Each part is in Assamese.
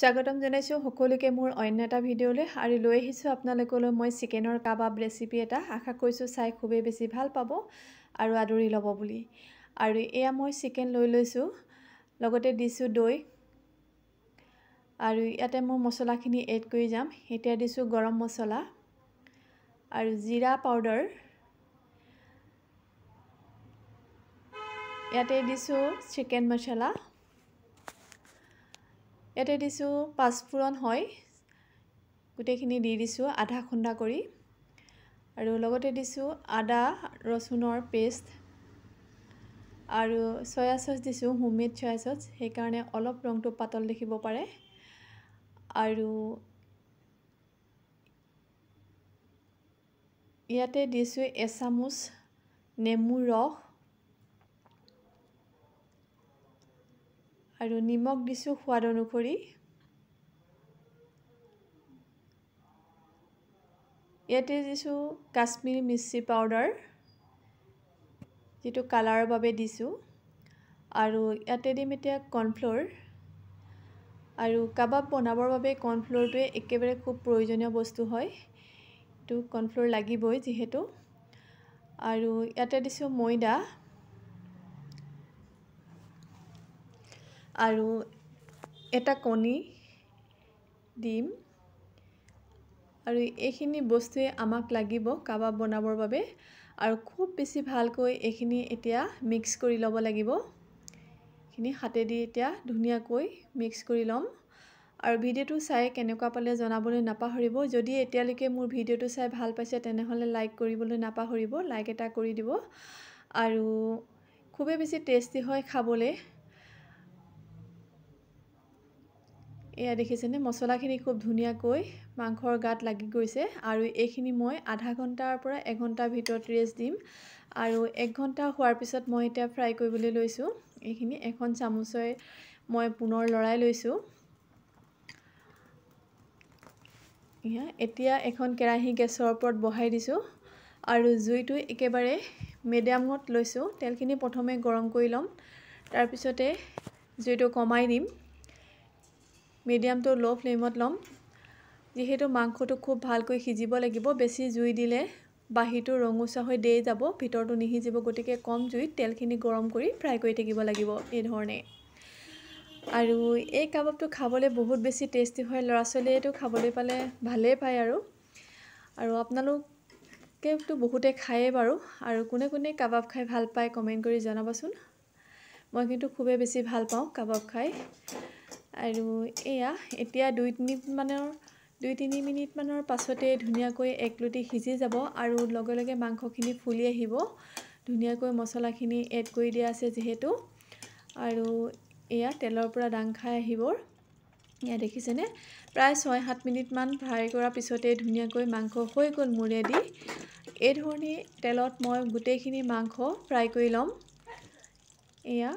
স্বাগতম জনাইছোঁ সকলোকে মোৰ অন্য এটা ভিডিঅ'লৈ আৰু লৈ আহিছোঁ আপোনালোকলৈ মই চিকেনৰ কাবাব ৰেচিপি এটা আশা কৰিছোঁ চাই খুবেই বেছি ভাল পাব আৰু আদৰি ল'ব বুলি আৰু এয়া মই চিকেন লৈ লৈছোঁ লগতে দিছোঁ দৈ আৰু ইয়াতে মই মছলাখিনি এড কৰি যাম এতিয়া দিছোঁ গৰম মছলা আৰু জিৰা পাউডাৰ ইয়াতে দিছোঁ চিকেন মছলা ইয়াতে দিছোঁ পাঁচফোৰণ হয় গোটেইখিনি দি দিছোঁ আধা খুন্দা কৰি আৰু লগতে দিছোঁ আদা ৰচুনৰ পেষ্ট আৰু চয়া চচ দিছোঁ হোমমেড চয়া চচ সেইকাৰণে অলপ ৰংটো পাতল দেখিব পাৰে আৰু ইয়াতে দিছোঁ এচামুচ নেমু ৰস আৰু নিমখ দিছোঁ সোৱাদ অনুসৰি ইয়াতে দিছোঁ কাশ্মীৰ মিচি পাউডাৰ যিটো কালাৰৰ বাবে দিছোঁ আৰু ইয়াতে দিম এতিয়া কৰ্ণফ্ল'ৰ আৰু কাবাব বনাবৰ বাবে কৰ্ণফ্ল'ৰটোৱে একেবাৰে খুব প্ৰয়োজনীয় বস্তু হয় এইটো কৰ্ণফ্ল'ৰ লাগিবই যিহেতু আৰু ইয়াতে দিছোঁ ময়দা আৰু এটা কণী দিম আৰু এইখিনি বস্তুৱে আমাক লাগিব কাবাব বনাবৰ বাবে আৰু খুব বেছি ভালকৈ এইখিনি এতিয়া মিক্স কৰি ল'ব লাগিব এইখিনি হাতেদি এতিয়া ধুনীয়াকৈ মিক্স কৰি ল'ম আৰু ভিডিঅ'টো চাই কেনেকুৱা পালে জনাবলৈ নাপাহৰিব যদি এতিয়ালৈকে মোৰ ভিডিঅ'টো চাই ভাল পাইছে তেনেহ'লে লাইক কৰিবলৈ নাপাহৰিব লাইক এটা কৰি দিব আৰু খুবেই বেছি টেষ্টি হয় খাবলৈ এয়া দেখিছেনে মছলাখিনি খুব ধুনীয়াকৈ মাংসৰ গাত লাগি গৈছে আৰু এইখিনি মই আধা ঘণ্টাৰ পৰা এঘণ্টাৰ ভিতৰত ৰেষ্ট দিম আৰু এক ঘণ্টা হোৱাৰ পিছত মই এতিয়া ফ্ৰাই কৰিবলৈ লৈছোঁ এইখিনি এখন চামুচৰে মই পুনৰ লৰাই লৈছোঁ এতিয়া এখন কেৰাহী গেছৰ ওপৰত বহাই দিছোঁ আৰু জুইটো একেবাৰে মেডিয়ামত লৈছোঁ তেলখিনি প্ৰথমে গৰম কৰি ল'ম তাৰপিছতে জুইটো কমাই দিম মিডিয়াম টু লো ফ্লেমত ল'ম যিহেতু মাংসটো খুব ভালকৈ সিজিব লাগিব বেছি জুই দিলে বাহিৰটো ৰঙচুৱা হৈ দেই যাব ভিতৰটো নিসিজিব গতিকে কম জুইত তেলখিনি গৰম কৰি ফ্ৰাই কৰি থাকিব লাগিব এইধৰণে আৰু এই কাবাবটো খাবলৈ বহুত বেছি টেষ্টি হয় ল'ৰা ছোৱালীয়েতো খাবলৈ পালে ভালেই পায় আৰু আৰু আপোনালোকেতো বহুতে খায়েই বাৰু আৰু কোনে কোনে কাবাব খাই ভাল পায় কমেণ্ট কৰি জনাবচোন মই কিন্তু খুবেই বেছি ভাল পাওঁ কাবাব খাই আৰু এয়া এতিয়া দুই তিনিমানৰ দুই তিনি মিনিটমানৰ পাছতে ধুনীয়াকৈ এক লুটি সিজি যাব আৰু লগে লগে মাংসখিনি ফুলি আহিব ধুনীয়াকৈ মছলাখিনি এড কৰি দিয়া আছে যিহেতু আৰু এয়া তেলৰ পৰা দাং খাই আহিব এয়া দেখিছেনে প্ৰায় ছয় সাত মিনিটমান ফ্ৰাই কৰাৰ পিছতে ধুনীয়াকৈ মাংস হৈ গ'ল মূৰেদি এইধৰণে তেলত মই গোটেইখিনি মাংস ফ্ৰাই কৰি ল'ম এয়া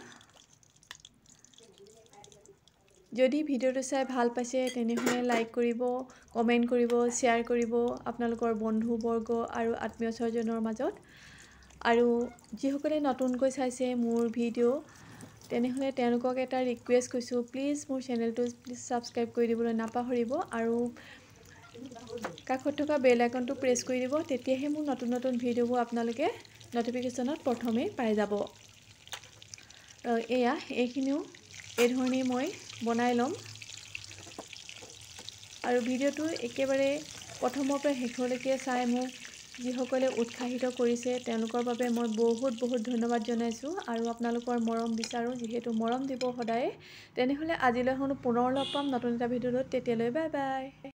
যদি ভিডিঅ'টো চাই ভাল পাইছে তেনেহ'লে লাইক কৰিব কমেণ্ট কৰিব শ্বেয়াৰ কৰিব আপোনালোকৰ বন্ধুবৰ্গ আৰু আত্মীয় স্বজনৰ মাজত আৰু যিসকলে নতুনকৈ চাইছে মোৰ ভিডিঅ' তেনেহ'লে তেওঁলোকক এটা ৰিকুৱেষ্ট কৰিছোঁ প্লিজ মোৰ চেনেলটো প্লিজ ছাবস্ক্ৰাইব কৰি দিবলৈ নাপাহৰিব আৰু কাষত থকা বেল আইকনটো প্ৰেছ কৰি দিব তেতিয়াহে মোৰ নতুন নতুন ভিডিঅ'বোৰ আপোনালোকে ন'টিফিকেশ্যনত প্ৰথমেই পাই যাব এয়া এইখিনিও এইধৰণেই মই বনাই ল'ম আৰু ভিডিঅ'টো একেবাৰে প্ৰথমৰ পৰা শেষলৈকে চাই মোক যিসকলে উৎসাহিত কৰিছে তেওঁলোকৰ বাবে মই বহুত বহুত ধন্যবাদ জনাইছোঁ আৰু আপোনালোকৰ মৰম বিচাৰোঁ যিহেতু মৰম দিব সদায় তেনেহ'লে আজিলৈ হ'ল পুনৰ লগ পাম নতুন এটা ভিডিঅ'ত তেতিয়ালৈ বাই বাই